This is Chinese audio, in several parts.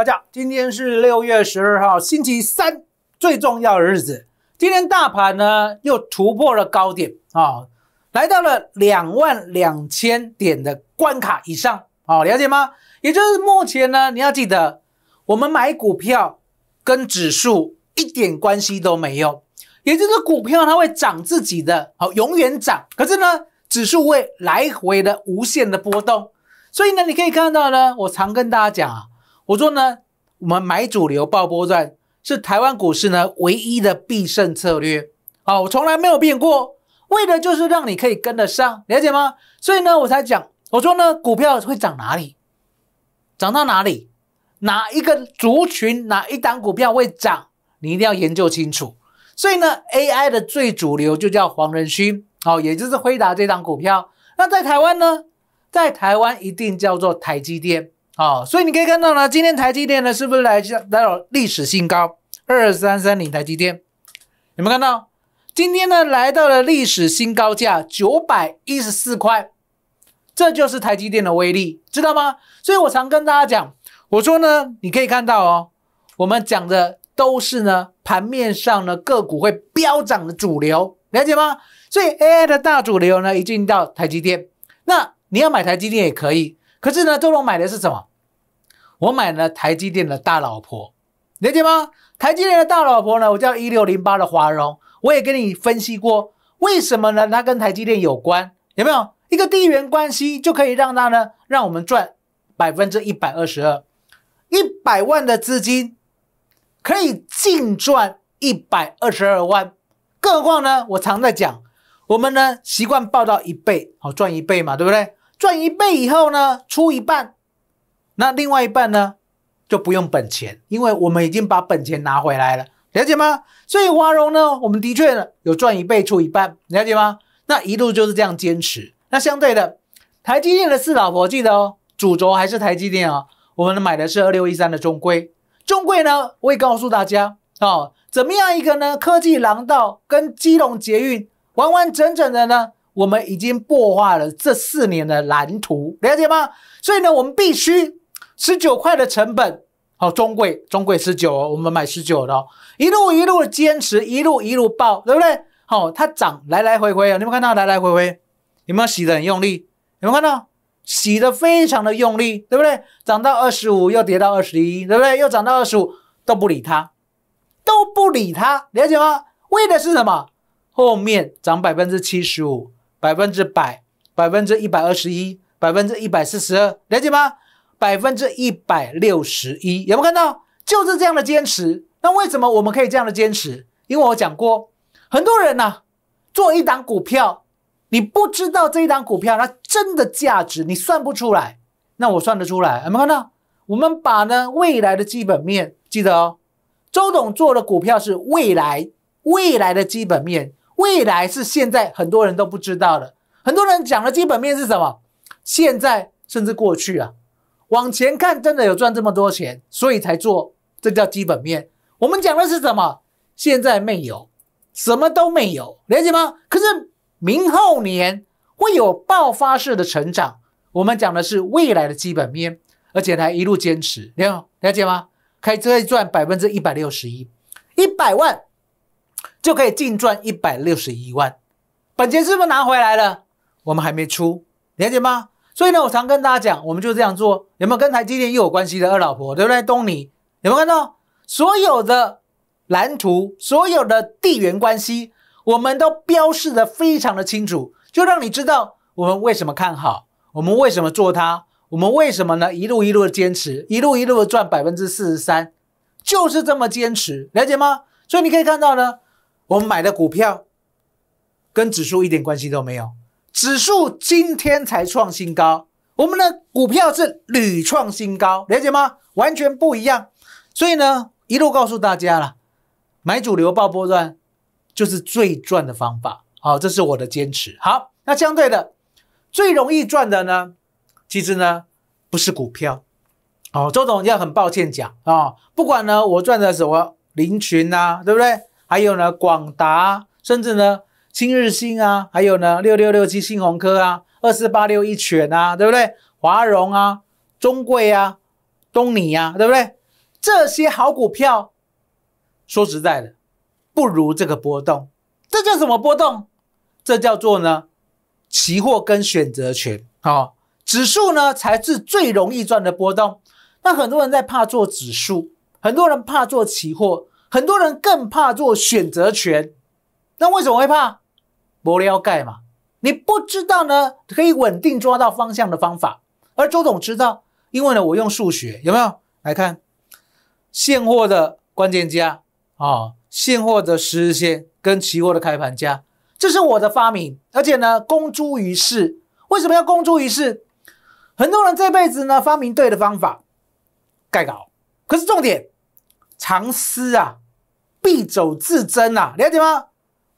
大家，今天是六月十二号，星期三，最重要的日子。今天大盘呢又突破了高点啊，来到了两万两千点的关卡以上啊，了解吗？也就是目前呢，你要记得，我们买股票跟指数一点关系都没有，也就是股票它会涨自己的，好，永远涨。可是呢，指数会来回的无限的波动。所以呢，你可以看到呢，我常跟大家讲啊。我说呢，我们买主流爆波段是台湾股市呢唯一的必胜策略。好，我从来没有变过，为的就是让你可以跟得上，了解吗？所以呢，我才讲，我说呢，股票会涨哪里，涨到哪里，哪一个族群，哪一档股票会涨，你一定要研究清楚。所以呢，AI 的最主流就叫黄仁勋，哦，也就是辉达这档股票。那在台湾呢，在台湾一定叫做台积电。啊，所以你可以看到呢，今天台积电呢是不是来下来到历史新高？二三三零台积电有没有看到？今天呢来到了历史新高价九百一十四块，这就是台积电的威力，知道吗？所以我常跟大家讲，我说呢，你可以看到哦，我们讲的都是呢盘面上呢个股会飙涨的主流，了解吗？所以 AI 的大主流呢一进到台积电，那你要买台积电也可以，可是呢周龙买的是什么？我买了台积电的大老婆，理解吗？台积电的大老婆呢？我叫一六零八的华融，我也跟你分析过，为什么呢？它跟台积电有关，有没有一个地缘关系就可以让它呢，让我们赚百分之一百二十二，一百万的资金可以净赚一百二十二万，更何况呢？我常在讲，我们呢习惯报到一倍，好赚一倍嘛，对不对？赚一倍以后呢，出一半。那另外一半呢，就不用本钱，因为我们已经把本钱拿回来了，了解吗？所以华融呢，我们的确有赚一倍出一半，了解吗？那一路就是这样坚持。那相对的，台积电的四老婆记得哦，主轴还是台积电哦。我们买的是二六一三的中规，中规呢，我也告诉大家哦，怎么样一个呢？科技廊道跟基隆捷运完完整整的呢，我们已经破画了这四年的蓝图，了解吗？所以呢，我们必须。十九块的成本，好，中轨中轨十九哦，我们买十九的，一路一路坚持，一路一路爆，对不对？好，它涨来来回回啊，你们看到来来回回，有没有洗的很用力？有没有看到洗的非常的用力，对不对？涨到二十五又跌到二十一，对不对？又涨到二十五都不理它，都不理它，了解吗？为的是什么？后面涨百分之七十五，百分之百，百分之一百二十一，百分之一百四十二，了解吗？百分之一百六十一，有没有看到？就是这样的坚持。那为什么我们可以这样的坚持？因为我讲过，很多人呢做一档股票，你不知道这一档股票它真的价值，你算不出来。那我算得出来，有没有看到？我们把呢未来的基本面记得哦。周董做的股票是未来，未来的基本面，未来是现在很多人都不知道的。很多人讲的基本面是什么？现在甚至过去啊。往前看，真的有赚这么多钱，所以才做，这叫基本面。我们讲的是什么？现在没有，什么都没有，了解吗？可是明后年会有爆发式的成长，我们讲的是未来的基本面，而且还一路坚持，了，解吗？可以再赚百分之一百六十一，一百万就可以净赚一百六十一万，本钱是不是拿回来了？我们还没出，了解吗？所以呢，我常跟大家讲，我们就这样做。有没有跟台积电又有关系的二老婆，对不对？东尼有没有看到所有的蓝图、所有的地缘关系，我们都标示的非常的清楚，就让你知道我们为什么看好，我们为什么做它，我们为什么呢？一路一路的坚持，一路一路的赚百分之四十三，就是这么坚持，了解吗？所以你可以看到呢，我们买的股票跟指数一点关系都没有。指数今天才创新高，我们的股票是屡创新高，了解吗？完全不一样。所以呢，一路告诉大家了，买主流爆波段就是最赚的方法。好，这是我的坚持。好，那相对的最容易赚的呢，其实呢不是股票。好，周总要很抱歉讲啊，不管呢我赚的什么，林群呐，对不对？还有呢广达，甚至呢。青日新啊，还有呢，六六六七新宏科啊，二四八六一犬啊，对不对？华融啊，中贵啊，东尼啊，对不对？这些好股票，说实在的，不如这个波动。这叫什么波动？这叫做呢，期货跟选择权。哦，指数呢才是最容易赚的波动。那很多人在怕做指数，很多人怕做期货，很多人更怕做选择权。那为什么会怕？玻璃要盖嘛？你不知道呢，可以稳定抓到方向的方法。而周总知道，因为呢，我用数学有没有？来看现货的关键价啊，现货的十日线跟期货的开盘价，这是我的发明，而且呢，公诸于世。为什么要公诸于世？很多人这辈子呢，发明对的方法，盖稿，可是重点，藏私啊，必走自珍啊，了解吗？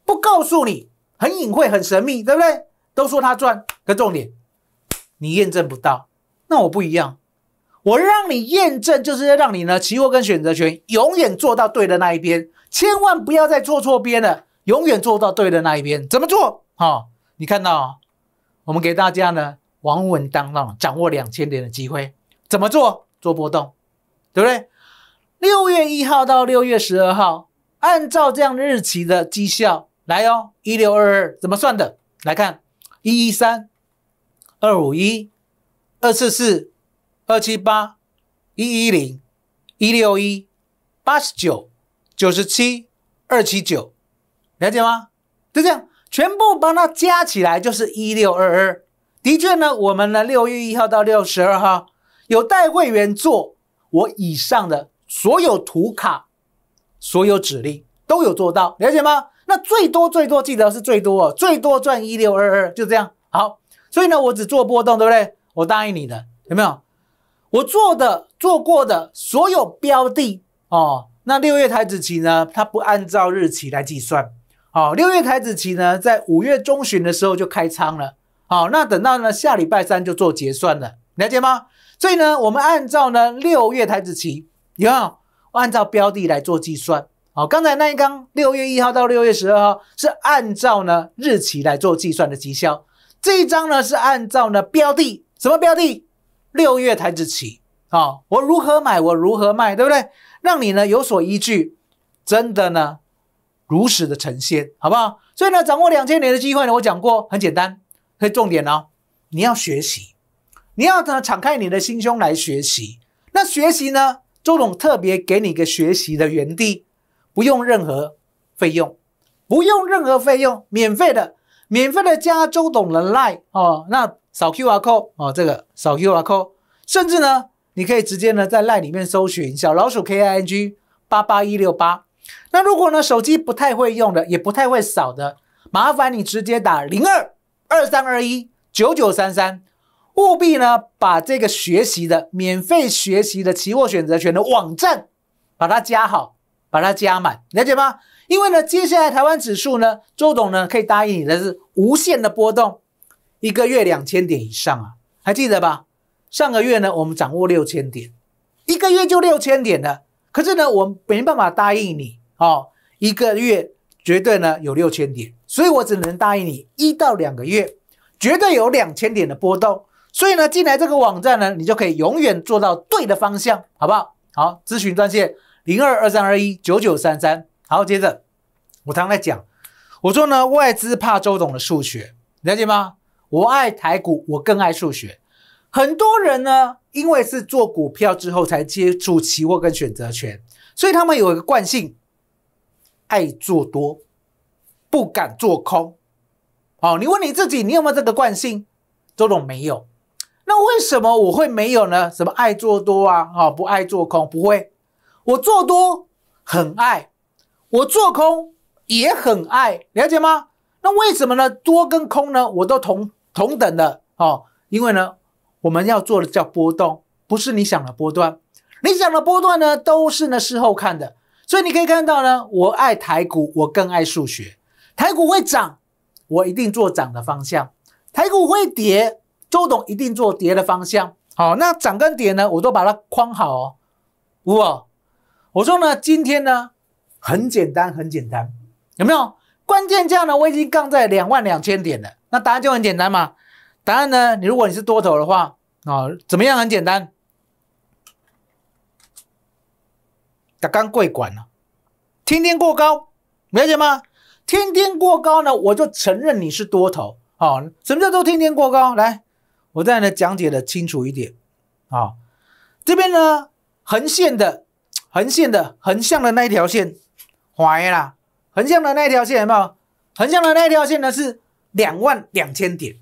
不告诉你。很隐晦，很神秘，对不对？都说它赚，可重点你验证不到。那我不一样，我让你验证，就是要让你呢，期货跟选择权永远做到对的那一边，千万不要再做错边了。永远做到对的那一边，怎么做？哈，你看到，我们给大家呢，稳稳当当掌握两千点的机会，怎么做？做波动，对不对？六月一号到六月十二号，按照这样日期的绩效。来哦，一六二二怎么算的？来看一一三二五一二四四二七八一一零一六一八十九九十七二七九，了解吗？就这样，全部帮它加起来就是一六二二。的确呢，我们呢六月一号到六十二号有带会员做我以上的所有图卡，所有指令都有做到，了解吗？那最多最多记得是最多，最多赚一六二二，就这样好。所以呢，我只做波动，对不对？我答应你的，有没有？我做的做过的所有标的哦。那六月台子期呢，它不按照日期来计算。好，六月台子期呢，在五月中旬的时候就开仓了。好，那等到呢下礼拜三就做结算了，了解吗？所以呢，我们按照呢六月台子期，有没有？按照标的来做计算。好，刚才那一张六月一号到六月十二号是按照呢日期来做计算的绩效，这一张呢是按照呢标的什么标的六月台子起。啊，我如何买我如何卖，对不对？让你呢有所依据，真的呢如实的呈现，好不好？所以呢，掌握两千年的机会呢，我讲过很简单，所以重点呢，你要学习，你要呢敞开你的心胸来学习，那学习呢，周董特别给你一个学习的园地。不用任何费用，不用任何费用，免费的，免费的加周董的赖哦，那扫 Q R code 哦，这个扫 Q R code，甚至呢，你可以直接呢在赖里面搜寻小老鼠 K I N G 八八一六八。那如果呢手机不太会用的，也不太会扫的，麻烦你直接打零二二三二一九九三三，务必呢把这个学习的免费学习的期货选择权的网站把它加好。把它加满，了解吗？因为呢，接下来台湾指数呢，周董呢可以答应你的是无限的波动，一个月两千点以上啊，还记得吧？上个月呢，我们掌握六千点，一个月就六千点了。可是呢，我们没办法答应你哦，一个月绝对呢有六千点，所以我只能答应你一到两个月绝对有两千点的波动，所以呢，进来这个网站呢，你就可以永远做到对的方向，好不好？好，咨询专线。零二二三二一九九三三，好，接着我常在讲，我说呢，外资怕周董的数学，了解吗？我爱台股，我更爱数学。很多人呢，因为是做股票之后才接触期货跟选择权，所以他们有一个惯性，爱做多，不敢做空。哦，你问你自己，你有没有这个惯性？周董没有，那为什么我会没有呢？什么爱做多啊？哈，不爱做空，不会。我做多很爱，我做空也很爱，了解吗？那为什么呢？多跟空呢，我都同同等的哦。因为呢，我们要做的叫波动，不是你想的波段。你想的波段呢，都是呢事后看的。所以你可以看到呢，我爱台股，我更爱数学。台股会涨，我一定做涨的方向；台股会跌，周董一定做跌的方向。好，那涨跟跌呢，我都把它框好哦，哇。我说呢，今天呢，很简单，很简单，有没有？关键价呢，我已经杠在两万两千点了。那答案就很简单嘛。答案呢，你如果你是多头的话，啊，怎么样？很简单，打刚贵管了，天天过高，了解吗？天天过高呢，我就承认你是多头。好，什么叫做天天过高？来，我再呢讲解的清楚一点。啊，这边呢，横线的。横线的横向的那一条线，坏啦，横向的那一条线，有没有？横向的那一条线呢是两万两千点。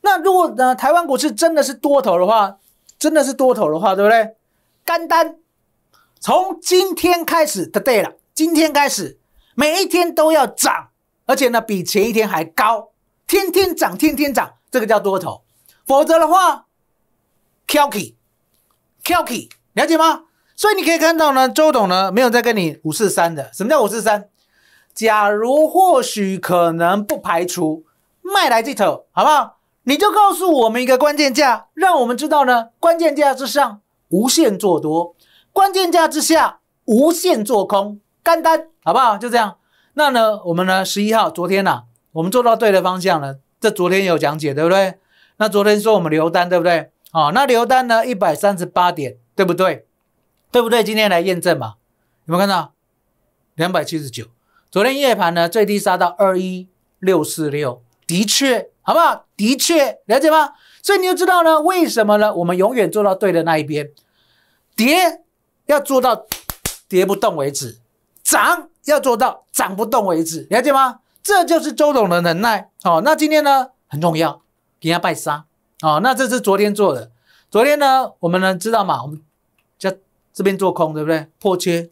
那如果呢台湾股市真的是多头的话，真的是多头的话，对不对？干单，从今天开始 today 了，今天开始每一天都要涨，而且呢比前一天还高，天天涨天天涨，这个叫多头。否则的话 k e l k y k e l k y 了解吗？所以你可以看到呢，周董呢没有在跟你五四三的。什么叫五四三？假如或许可能不排除卖来这头，好不好？你就告诉我们一个关键价，让我们知道呢，关键价之上无限做多，关键价之下无限做空，干单，好不好？就这样。那呢，我们呢十一号昨天呢，我们做到对的方向了，这昨天有讲解，对不对？那昨天说我们留单，对不对？好，那留单呢一百三十八点，对不对？对不对？今天来验证嘛？有没有看到两百七十九？昨天夜盘呢，最低杀到二一六四六，的确好不好？的确了解吗？所以你就知道呢，为什么呢？我们永远做到对的那一边，跌要做到跌不动为止，涨要做到涨不动为止，了解吗？这就是周董的能耐哦。那今天呢很重要，给人家拜杀哦。那这是昨天做的，昨天呢我们呢知道嘛？我们叫。这边做空对不对？破缺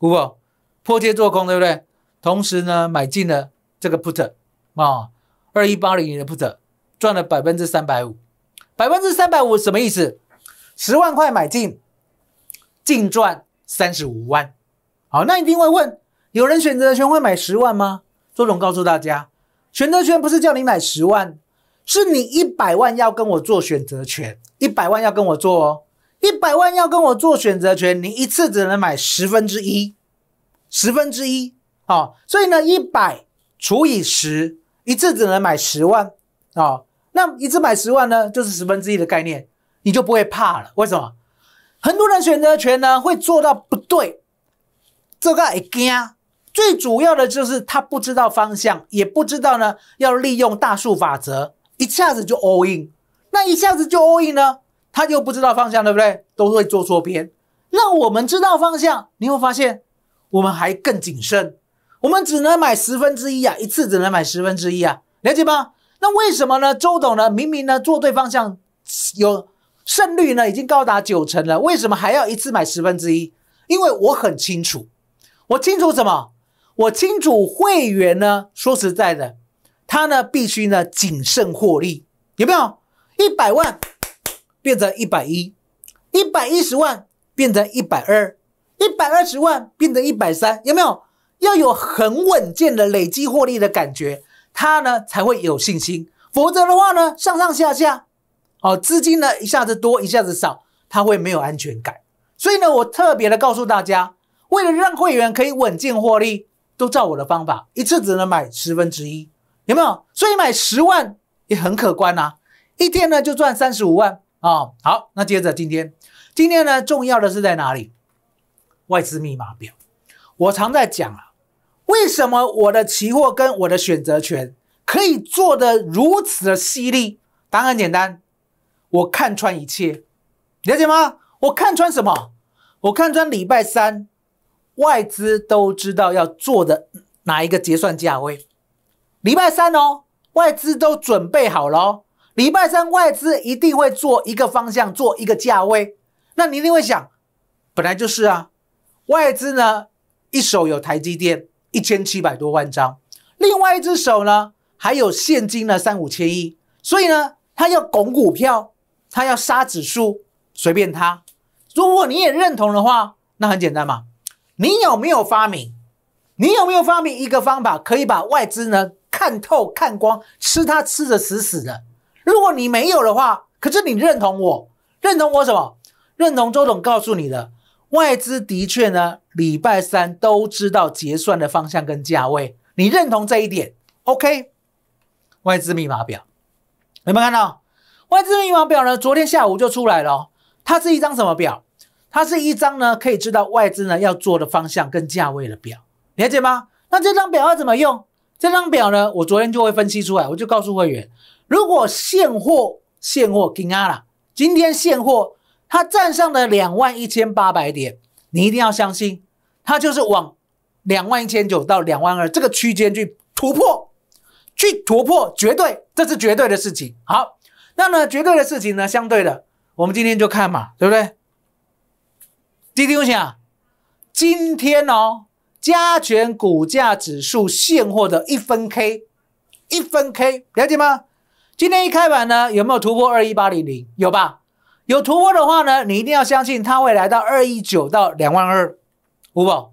，l e 破缺做空对不对？同时呢，买进了这个 put 啊，二一八零年的 put，赚了百分之三百五。百分之三百五什么意思？十万块买进，净赚三十五万。好，那一定会问，有人选择权会买十万吗？周总告诉大家，选择权不是叫你买十万，是你一百万要跟我做选择权，一百万要跟我做哦。一百万要跟我做选择权，你一次只能买十分之一，十分之一，好，所以呢，一百除以十，一次只能买十万，啊，那一次买十万呢，就是十分之一的概念，你就不会怕了。为什么？很多人选择权呢会做到不对，这个还惊，最主要的就是他不知道方向，也不知道呢要利用大数法则，一下子就 all in，那一下子就 all in 呢？他又不知道方向，对不对？都会做错边。让我们知道方向，你会发现我们还更谨慎。我们只能买十分之一啊，一次只能买十分之一啊，了解吗？那为什么呢？周董呢？明明呢做对方向有胜率呢，已经高达九成了，为什么还要一次买十分之一？因为我很清楚，我清楚什么？我清楚会员呢？说实在的，他呢必须呢谨慎获利，有没有？一百万。变成一百一，一百一十万变成一百二，一百二十万变成一百三，有没有？要有很稳健的累积获利的感觉，他呢才会有信心。否则的话呢，上上下下，哦，资金呢一下子多一下子少，他会没有安全感。所以呢，我特别的告诉大家，为了让会员可以稳健获利，都照我的方法，一次只能买十分之一，有没有？所以买十万也很可观呐，一天呢就赚三十五万。啊，好，那接着今天，今天呢重要的是在哪里？外资密码表，我常在讲啊，为什么我的期货跟我的选择权可以做得如此的犀利？答案简单，我看穿一切，了解吗？我看穿什么？我看穿礼拜三外资都知道要做的哪一个结算价位，礼拜三哦，外资都准备好了哦。礼拜三外资一定会做一个方向，做一个价位，那你一定会想，本来就是啊，外资呢一手有台积电一千七百多万张，另外一只手呢还有现金呢三五千亿，所以呢他要拱股票，他要杀指数，随便他。如果你也认同的话，那很简单嘛，你有没有发明？你有没有发明一个方法可以把外资呢看透看光，吃它吃的死死的？如果你没有的话，可是你认同我，认同我什么？认同周总告诉你的，外资的确呢，礼拜三都知道结算的方向跟价位。你认同这一点？OK，外资密码表有没有看到？外资密码表呢？昨天下午就出来了。它是一张什么表？它是一张呢，可以知道外资呢要做的方向跟价位的表。理解吗？那这张表要怎么用？这张表呢，我昨天就会分析出来，我就告诉会员。如果现货现货跟啊了，今天现货它站上了两万一千八百点，你一定要相信，它就是往两万一千九到两万二这个区间去突破，去突破，绝对，这是绝对的事情。好，那么绝对的事情呢，相对的，我们今天就看嘛，对不对？滴滴我想，今天哦，加权股价指数现货的一分 K，一分 K，了解吗？今天一开板呢，有没有突破二一八零零？有吧？有突破的话呢，你一定要相信它会来到二一九到两万二，有宝，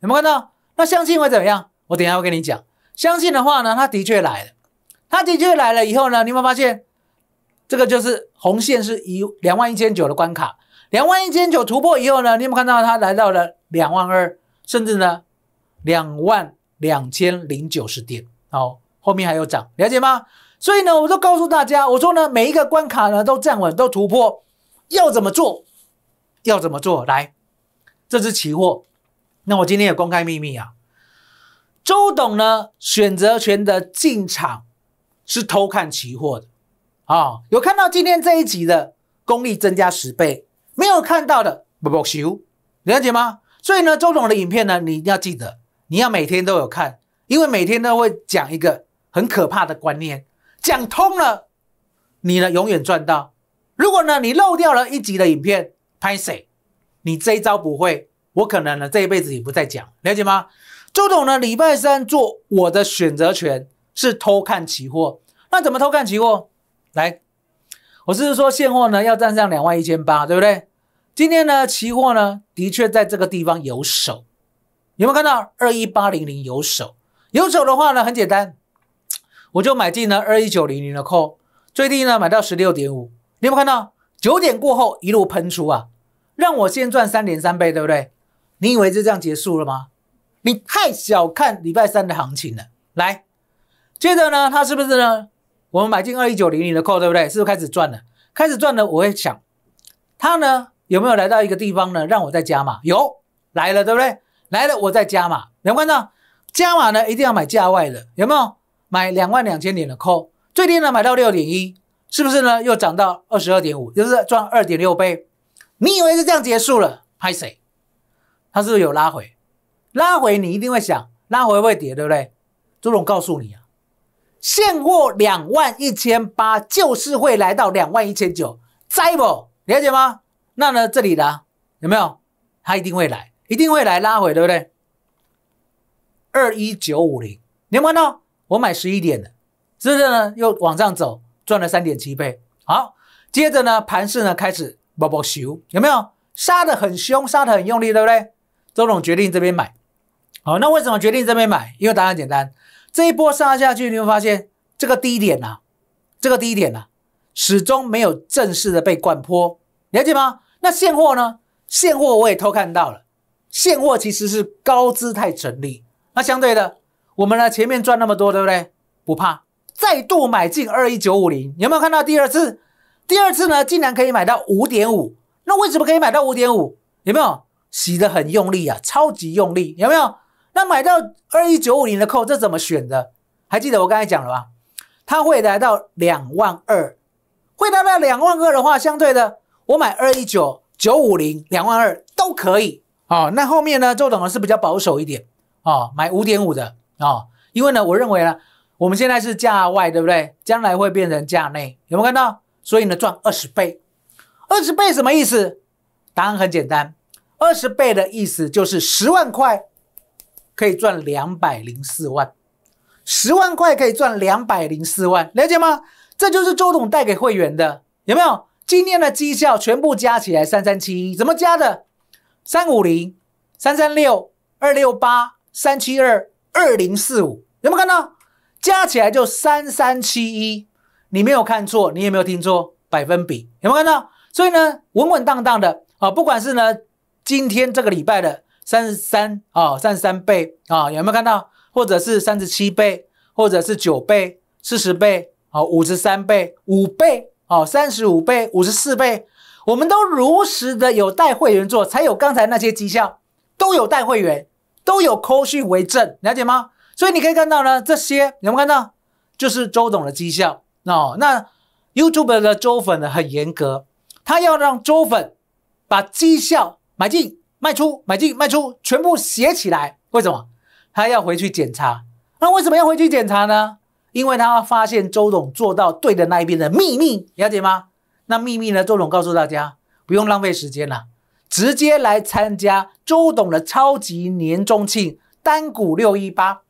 有没有看到？那相信会怎么样？我等一下会跟你讲。相信的话呢，它的确来了，它的确来了以后呢，你有没有发现？这个就是红线是一两万一千九的关卡，两万一千九突破以后呢，你有没有看到它来到了两万二，甚至呢两万两千零九十点？好，后面还有涨，了解吗？所以呢，我就告诉大家，我说呢，每一个关卡呢都站稳，都突破，要怎么做？要怎么做？来，这是期货。那我今天有公开秘密啊，周董呢选择权的进场是偷看期货的啊。有看到今天这一集的功力增加十倍，没有看到的不不收，了解吗？所以呢，周总的影片呢，你一定要记得，你要每天都有看，因为每天都会讲一个很可怕的观念。讲通了，你呢永远赚到。如果呢你漏掉了一集的影片，拍谁？你这一招不会，我可能呢这一辈子也不再讲，了解吗？周董呢礼拜三做我的选择权是偷看期货，那怎么偷看期货？来，我是说现货呢要站上两万一千八，对不对？今天呢期货呢的确在这个地方有手，有没有看到二一八零零有手？有手的话呢很简单。我就买进了二一九零零的 call，最低呢买到十六点五，你有没有看到？九点过后一路喷出啊，让我先赚三点三倍，对不对？你以为就这样结束了吗？你太小看礼拜三的行情了。来，接着呢，它是不是呢？我们买进二一九零零的 call，对不对？是不是开始赚了？开始赚了，我会想，它呢有没有来到一个地方呢？让我再加码，有来了，对不对？来了，我再加码，有没有看到？加码呢一定要买价外的，有没有？买两万两千点的扣，最低呢买到六点一，是不是呢？又涨到二十二点五，就是赚二点六倍。你以为是这样结束了？拍谁？它是不是有拉回？拉回你一定会想，拉回会跌，对不对？朱总告诉你啊，现货两万一千八就是会来到两万一千九，在不了解吗？那呢这里的有没有？它一定会来，一定会来拉回，对不对？二一九五零有有看到。我买十一点的，接着呢又往上走，赚了三点七倍。好，接着呢盘势呢开始波波修，有没有杀的很凶，杀的很用力，对不对？周总决定这边买。好，那为什么决定这边买？因为答案简单，这一波杀下去，你会发现这个低点呐，这个低点呐始终没有正式的被灌坡，了解吗？那现货呢？现货我也偷看到了，现货其实是高姿态整理，那相对的。我们呢前面赚那么多，对不对？不怕，再度买进二一九五零，有没有看到第二次？第二次呢，竟然可以买到五点五，那为什么可以买到五点五？有没有洗的很用力啊？超级用力，有没有？那买到二一九五零的扣，这怎么选的？还记得我刚才讲了吧？它会来到两万二，会达到两万二的话，相对的，我买二一九九五零两万二都可以哦。那后面呢，周董呢是比较保守一点哦，买五点五的。啊，因为呢，我认为呢，我们现在是价外，对不对？将来会变成价内，有没有看到？所以呢，赚二十倍。二十倍什么意思？答案很简单，二十倍的意思就是十万块可以赚两百零四万，十万块可以赚两百零四万，了解吗？这就是周董带给会员的，有没有？今天的绩效全部加起来三三七，怎么加的？三五零、三三六、二六八、三七二。二零四五有没有看到？加起来就三三七一，你没有看错，你也没有听错，百分比有没有看到？所以呢，稳稳当当的啊，不管是呢今天这个礼拜的三十三啊，三十三倍啊，有没有看到？或者是三十七倍，或者是九倍、四十倍啊，五十三倍、五倍啊，三十五倍、五十四倍，我们都如实的有带会员做，才有刚才那些绩效，都有带会员。都有科序为证，了解吗？所以你可以看到呢，这些有没有看到？就是周董的绩效哦。那 YouTube 的周粉呢很严格，他要让周粉把绩效买进、卖出、买进、卖出全部写起来。为什么？他要回去检查。那为什么要回去检查呢？因为他发现周董做到对的那一边的秘密，了解吗？那秘密呢？周董告诉大家，不用浪费时间了。直接来参加周董的超级年终庆单股六一八，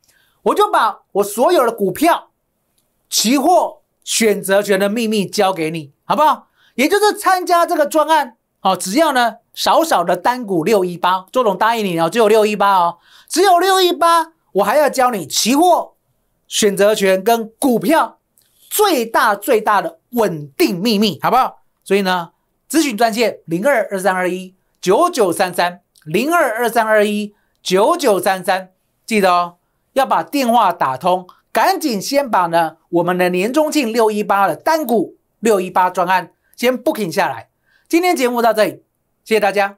我就把我所有的股票、期货选择权的秘密交给你，好不好？也就是参加这个专案，哦，只要呢少少的单股六一八，周董答应你哦，只有六一八哦，只有六一八，我还要教你期货选择权跟股票最大最大的稳定秘密，好不好？所以呢，咨询专线零二二三二一。九九三三零二二三二一九九三三，记得哦，要把电话打通，赶紧先把呢我们的年终庆六一八的单股六一八专案先 booking 下来。今天节目到这里，谢谢大家。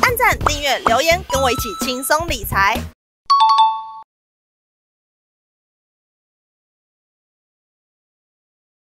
按赞、订阅、留言，跟我一起轻松理财。